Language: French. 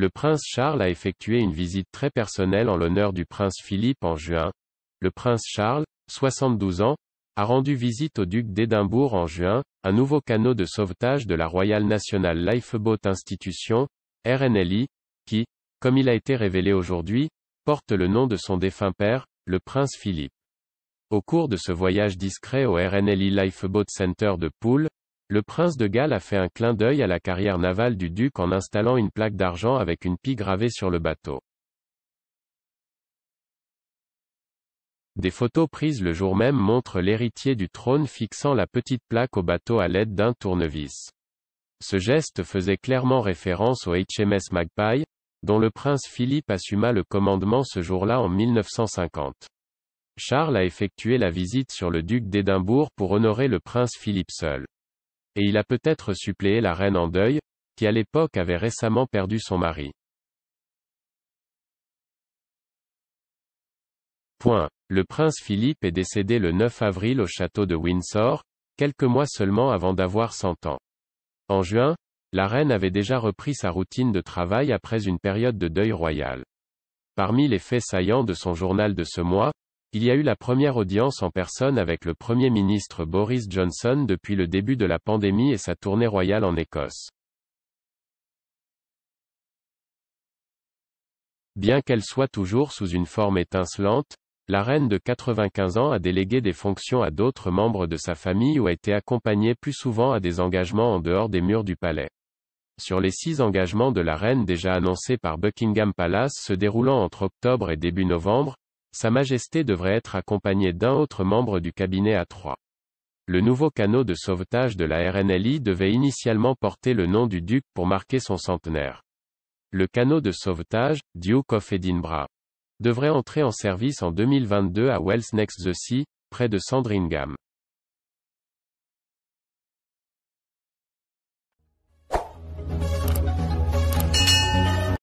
Le prince Charles a effectué une visite très personnelle en l'honneur du prince Philippe en juin. Le prince Charles, 72 ans, a rendu visite au duc d'Édimbourg en juin, un nouveau canot de sauvetage de la Royal National Lifeboat Institution, RNLI, qui, comme il a été révélé aujourd'hui, porte le nom de son défunt père, le prince Philippe. Au cours de ce voyage discret au RNLI Lifeboat Center de Poole, le prince de Galles a fait un clin d'œil à la carrière navale du duc en installant une plaque d'argent avec une pie gravée sur le bateau. Des photos prises le jour même montrent l'héritier du trône fixant la petite plaque au bateau à l'aide d'un tournevis. Ce geste faisait clairement référence au HMS Magpie, dont le prince Philippe assuma le commandement ce jour-là en 1950. Charles a effectué la visite sur le duc d'Édimbourg pour honorer le prince Philippe seul et il a peut-être suppléé la reine en deuil, qui à l'époque avait récemment perdu son mari. Le prince Philippe est décédé le 9 avril au château de Windsor, quelques mois seulement avant d'avoir 100 ans. En juin, la reine avait déjà repris sa routine de travail après une période de deuil royal. Parmi les faits saillants de son journal de ce mois, il y a eu la première audience en personne avec le Premier ministre Boris Johnson depuis le début de la pandémie et sa tournée royale en Écosse. Bien qu'elle soit toujours sous une forme étincelante, la reine de 95 ans a délégué des fonctions à d'autres membres de sa famille ou a été accompagnée plus souvent à des engagements en dehors des murs du palais. Sur les six engagements de la reine déjà annoncés par Buckingham Palace se déroulant entre octobre et début novembre, sa Majesté devrait être accompagnée d'un autre membre du cabinet à trois. Le nouveau canot de sauvetage de la RNLI devait initialement porter le nom du duc pour marquer son centenaire. Le canot de sauvetage, Duke of Edinburgh, devrait entrer en service en 2022 à Wells Next the Sea, près de Sandringham.